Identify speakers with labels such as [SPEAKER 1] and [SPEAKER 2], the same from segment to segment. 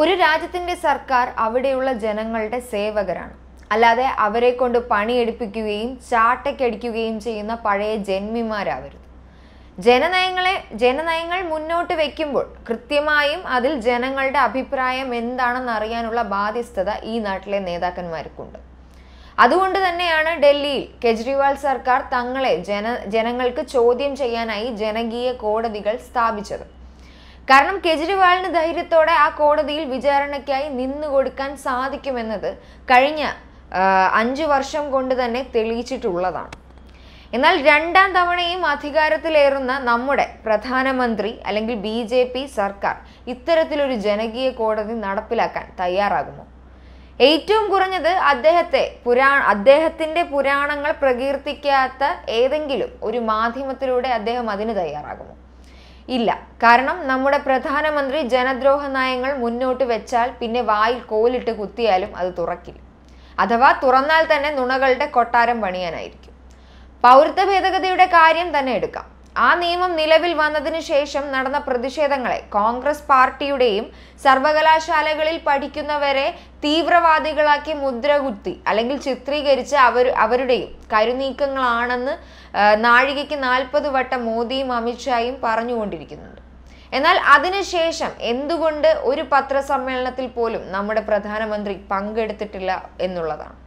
[SPEAKER 1] ഒരു രാജ്യത്തിൻ്റെ സർക്കാർ അവിടെയുള്ള ജനങ്ങളുടെ സേവകരാണ് അല്ലാതെ അവരെ കൊണ്ട് പണിയെടുപ്പിക്കുകയും ചാട്ടയ്ക്കടിക്കുകയും ചെയ്യുന്ന പഴയ ജന്മിമാരാവരുത് ജനനയങ്ങളെ ജനനയങ്ങൾ മുന്നോട്ട് വയ്ക്കുമ്പോൾ കൃത്യമായും അതിൽ ജനങ്ങളുടെ അഭിപ്രായം എന്താണെന്ന് അറിയാനുള്ള ബാധ്യസ്ഥത ഈ നാട്ടിലെ നേതാക്കന്മാർക്കുണ്ട് അതുകൊണ്ട് തന്നെയാണ് ഡൽഹിയിൽ കെജ്രിവാൾ സർക്കാർ തങ്ങളെ ജന ജനങ്ങൾക്ക് ചോദ്യം ചെയ്യാനായി ജനകീയ കോടതികൾ സ്ഥാപിച്ചത് കാരണം കെജ്രിവാളിന് ധൈര്യത്തോടെ ആ കോടതിയിൽ വിചാരണയ്ക്കായി നിന്നു കൊടുക്കാൻ സാധിക്കുമെന്നത് കഴിഞ്ഞ അഞ്ചു വർഷം കൊണ്ട് തന്നെ തെളിയിച്ചിട്ടുള്ളതാണ് എന്നാൽ രണ്ടാം തവണയും അധികാരത്തിലേറുന്ന നമ്മുടെ പ്രധാനമന്ത്രി അല്ലെങ്കിൽ ബി ജെ പി സർക്കാർ ഇത്തരത്തിലൊരു ജനകീയ കോടതി നടപ്പിലാക്കാൻ തയ്യാറാകുമോ ഏറ്റവും കുറഞ്ഞത് അദ്ദേഹത്തെ പുരാ അദ്ദേഹത്തിൻ്റെ പുരാണങ്ങൾ പ്രകീർത്തിക്കാത്ത ഏതെങ്കിലും ഒരു മാധ്യമത്തിലൂടെ അദ്ദേഹം അതിന് തയ്യാറാകുമോ ഇല്ല കാരണം നമ്മുടെ പ്രധാനമന്ത്രി ജനദ്രോഹ നയങ്ങൾ മുന്നോട്ട് വെച്ചാൽ പിന്നെ വായിൽ കോലിട്ട് കുത്തിയാലും അത് തുറക്കില്ല അഥവാ തുറന്നാൽ തന്നെ നുണകളുടെ കൊട്ടാരം പണിയാനായിരിക്കും പൗരത്വ ഭേദഗതിയുടെ കാര്യം തന്നെ എടുക്കാം ആ നിയമം നിലവിൽ വന്നതിനു ശേഷം നടന്ന പ്രതിഷേധങ്ങളെ കോൺഗ്രസ് പാർട്ടിയുടെയും സർവകലാശാലകളിൽ പഠിക്കുന്നവരെ തീവ്രവാദികളാക്കി മുദ്രകുത്തി അല്ലെങ്കിൽ ചിത്രീകരിച്ച് അവർ അവരുടെയും കരുനീക്കങ്ങളാണെന്ന് നാഴികയ്ക്ക് നാൽപ്പത് വട്ടം മോദിയും അമിത്ഷായും പറഞ്ഞുകൊണ്ടിരിക്കുന്നുണ്ട് എന്നാൽ അതിനുശേഷം എന്തുകൊണ്ട് ഒരു പത്രസമ്മേളനത്തിൽ പോലും നമ്മുടെ പ്രധാനമന്ത്രി പങ്കെടുത്തിട്ടില്ല എന്നുള്ളതാണ്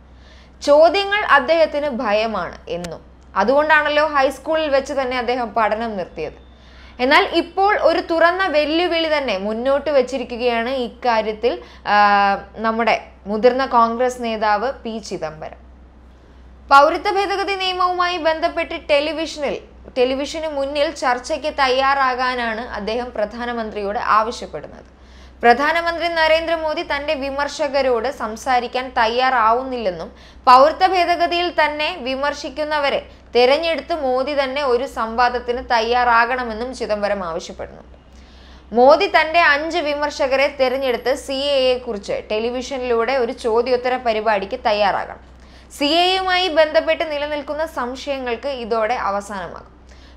[SPEAKER 1] ചോദ്യങ്ങൾ അദ്ദേഹത്തിന് ഭയമാണ് എന്നും അതുകൊണ്ടാണല്ലോ ഹൈസ്കൂളിൽ വെച്ച് തന്നെ അദ്ദേഹം പഠനം നിർത്തിയത് എന്നാൽ ഇപ്പോൾ ഒരു തുറന്ന വെല്ലുവിളി തന്നെ മുന്നോട്ട് വെച്ചിരിക്കുകയാണ് ഇക്കാര്യത്തിൽ നമ്മുടെ മുതിർന്ന കോൺഗ്രസ് നേതാവ് പി ചിദംബരം പൗരത്വ ഭേദഗതി നിയമവുമായി ബന്ധപ്പെട്ട് ടെലിവിഷനിൽ ടെലിവിഷന് മുന്നിൽ ചർച്ചയ്ക്ക് തയ്യാറാകാനാണ് അദ്ദേഹം പ്രധാനമന്ത്രിയോട് ആവശ്യപ്പെടുന്നത് പ്രധാനമന്ത്രി നരേന്ദ്രമോദി തന്റെ വിമർശകരോട് സംസാരിക്കാൻ തയ്യാറാവുന്നില്ലെന്നും പൗരത്വ ഭേദഗതിയിൽ തന്നെ വിമർശിക്കുന്നവരെ തെരഞ്ഞെടുത്ത് മോദി തന്നെ ഒരു സംവാദത്തിന് തയ്യാറാകണമെന്നും ചിദംബരം ആവശ്യപ്പെടുന്നുണ്ട് മോദി തന്റെ അഞ്ച് വിമർശകരെ തെരഞ്ഞെടുത്ത് സി എ എ കുറിച്ച് ടെലിവിഷനിലൂടെ ഒരു ചോദ്യോത്തര പരിപാടിക്ക് തയ്യാറാകണം സി എയുമായി ബന്ധപ്പെട്ട് നിലനിൽക്കുന്ന സംശയങ്ങൾക്ക് ഇതോടെ അവസാനമാകും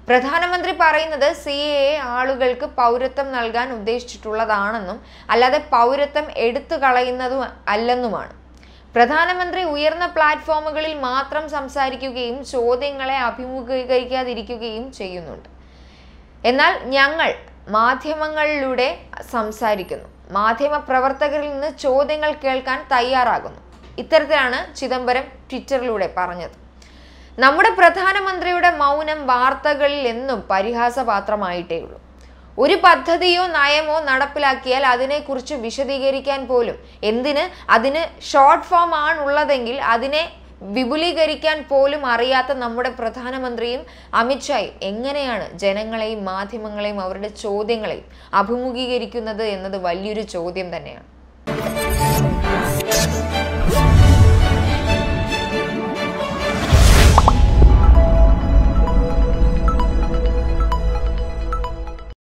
[SPEAKER 1] പ്രധാനമന്ത്രി പറയുന്നത് സി എ എ ആളുകൾക്ക് പൗരത്വം നൽകാൻ ഉദ്ദേശിച്ചിട്ടുള്ളതാണെന്നും അല്ലാതെ പൗരത്വം എടുത്തു കളയുന്നതും അല്ലെന്നുമാണ് പ്രധാനമന്ത്രി ഉയർന്ന പ്ലാറ്റ്ഫോമുകളിൽ മാത്രം സംസാരിക്കുകയും ചോദ്യങ്ങളെ അഭിമുഖീകരിക്കാതിരിക്കുകയും ചെയ്യുന്നുണ്ട് എന്നാൽ ഞങ്ങൾ മാധ്യമങ്ങളിലൂടെ സംസാരിക്കുന്നു മാധ്യമ പ്രവർത്തകരിൽ നിന്ന് ചോദ്യങ്ങൾ കേൾക്കാൻ തയ്യാറാകുന്നു ഇത്തരത്തിലാണ് ചിദംബരം ട്വിറ്ററിലൂടെ പറഞ്ഞത് നമ്മുടെ പ്രധാനമന്ത്രിയുടെ മൗനം വാർത്തകളിൽ എന്നും പരിഹാസപാത്രമായിട്ടേ ഉള്ളൂ ഒരു പദ്ധതിയോ നയമോ നടപ്പിലാക്കിയാൽ അതിനെക്കുറിച്ച് വിശദീകരിക്കാൻ പോലും എന്തിന് അതിന് ഷോർട്ട് ഫോം ആണുള്ളതെങ്കിൽ അതിനെ വിപുലീകരിക്കാൻ പോലും അറിയാത്ത നമ്മുടെ പ്രധാനമന്ത്രിയും അമിത്ഷായും എങ്ങനെയാണ് ജനങ്ങളെയും മാധ്യമങ്ങളെയും അവരുടെ ചോദ്യങ്ങളെയും അഭിമുഖീകരിക്കുന്നത് എന്നത് വലിയൊരു ചോദ്യം തന്നെയാണ്